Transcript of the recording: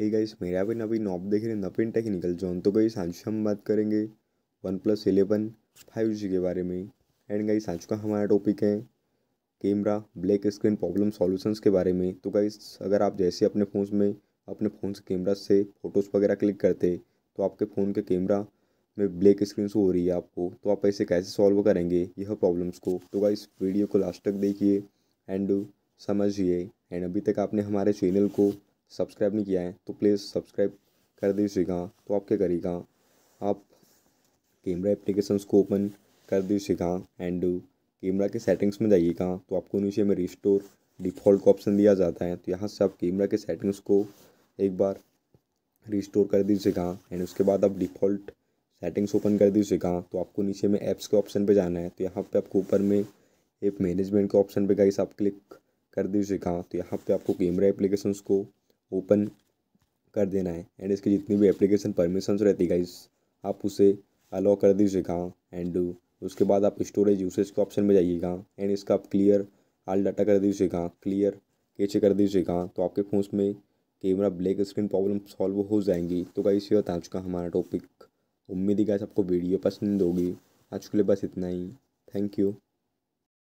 hey guys मेरा भी नवीन knob देख रहे हैं नपिन टेक्निकल जोन तो गई सांचू हम बात करेंगे OnePlus eleven five G के बारे में एंड गाइस सांचू का हमारा टॉपिक है camera black screen problem solutions के बारे में तो गाइस अगर आप जैसे अपने फ़ोन में अपने फ़ोन से कैमरा से फ़ोटोज़ वगैरह क्लिक करते तो आपके फ़ोन के कैमरा में ब्लैक स्क्रीन शो हो रही है आपको तो आप ऐसे कैसे सॉल्व करेंगे यह प्रॉब्लम्स को तो गाइस वीडियो को लास्ट तक देखिए एंड समझिए एंड अभी तक आपने हमारे चैनल को सब्सक्राइब नहीं किया है तो प्लीज़ सब्सक्राइब कर दीजिएगा तो आप क्या करिएगा आप कैमरा एप्लीकेशंस को ओपन कर दीजिएगा एंड कैमरा के सेटिंग्स में जाइएगा तो आपको नीचे में रिस्टोर डिफ़ॉल्ट का ऑप्शन दिया जाता है तो यहाँ से आप कैमरा के सेटिंग्स को एक बार रिस्टोर कर दीजिएगा एंड उसके बाद आप डिफ़ॉल्ट सेटिंग्स ओपन कर दीजिएगा तो आपको नीचे में ऐप्स के ऑप्शन पे जाना है तो यहाँ पे आपको ऊपर में एप मैनेजमेंट के ऑप्शन पे गाइस आप क्लिक कर दीजिएगा तो यहाँ पे आपको कैमरा एप्लीकेशंस को ओपन कर देना है एंड इसकी जितनी भी एप्लीकेशन परमिशंस रहती इस आप उसे अलाउ कर दीजिएगा एंड उसके बाद आप स्टोरेज यूसेज के ऑप्शन में जाइएगा एंड इसका आप क्लियर आल डाटा कर दीजिएगा क्लियर कैचे कर दीजिएगा तो आपके फ़ोन में camera black screen problem solve हो जाएंगी तो गाइस ये बता चुका हमारा टॉपिक उम्मीद ही गाइस आपको वीडियो पसंद होगी आज के लिए बस इतना ही थैंक यू